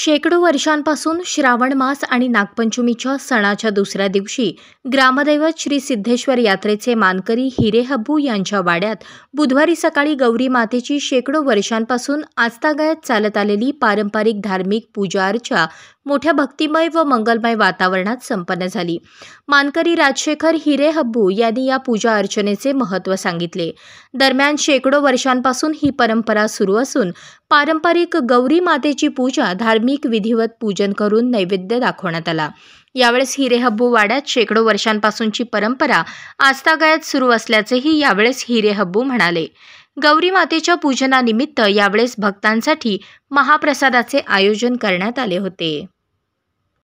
शेकडो वर्षांपासून श्रावण मास आणि नागपंचमीच्या सणाच्या दुसऱ्या दिवशी ग्रामदैवत श्री सिद्धेश्वर यात्रेचे मानकरी हिरे हब्बू यांच्या वाड्यात बुधवारी सकाळी गौरी मातेची शेकडो वर्षांपासून आजतागायत चालत आलेली पारंपरिक धार्मिक पूजा अर्चा मोठ्या भक्तिमय व मंगलमय वातावरणात संपन्न झाली मानकरी राजशेखर हिरे हब्बू यांनी या पूजा अर्चनेचे महत्त्व सांगितले दरम्यान शेकडो वर्षांपासून ही परंपरा सुरू असून पारंपरिक गौरी मातेची पूजा धार्मिक विधिवत पूजन करून नैवेद्य दाखवण्यात आला यावेळेस हब्बू वाड्यात शेकडो वर्षांपासूनची परंपरा आस्थागायत सुरू असल्याचेही यावेळेस हिरेहब्बू म्हणाले गौरी मातेच्या पूजनानिमित्त यावेळेस भक्तांसाठी महाप्रसादाचे आयोजन करण्यात आले होते